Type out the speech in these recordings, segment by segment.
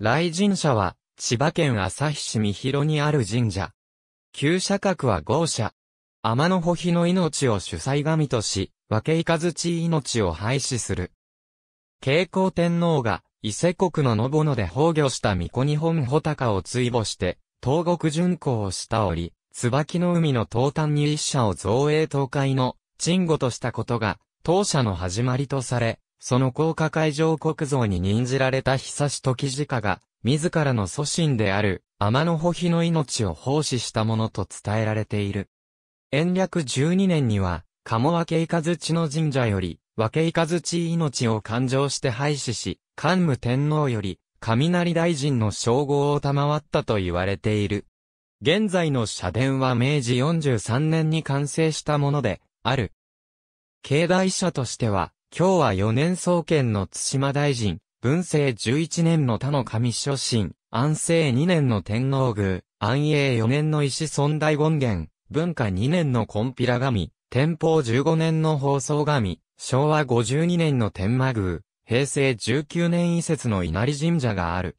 来神社は、千葉県旭市三広にある神社。旧社格は豪社。天の保日の命を主催神とし、分けいかずち命を廃止する。慶光天皇が、伊勢国の野ので崩御した三古日本穂高を追慕して、東国巡行をしたおり、椿の海の東端に一社を造営東海の、鎮護としたことが、当社の始まりとされ、その高架会場国像に任じられた久し時家が、自らの祖神である、天の保比の命を奉仕したものと伝えられている。延暦12年には、鴨分け雷の神社より、分け雷命を勘定して廃止し、桓武天皇より、雷大臣の称号を賜ったと言われている。現在の社殿は明治43年に完成したもので、ある。境内社としては、今日は4年総研の津島大臣、文政11年の他の上諸神、安政2年の天皇宮、安永4年の石尊大権現、文化2年のコンピラ神、天保15年の放送神、昭和52年の天馬宮、平成19年移設の稲荷神社がある。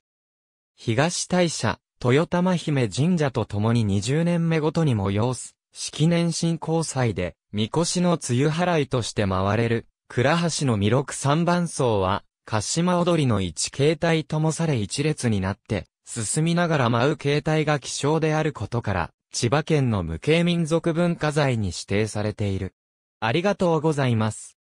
東大社、豊玉姫神社と共に20年目ごとに催す、式年新交祭で、神輿の梅雨払いとして回れる、倉橋の弥勒三番層は、鹿島踊りの一形態ともされ一列になって、進みながら舞う形態が希少であることから、千葉県の無形民族文化財に指定されている。ありがとうございます。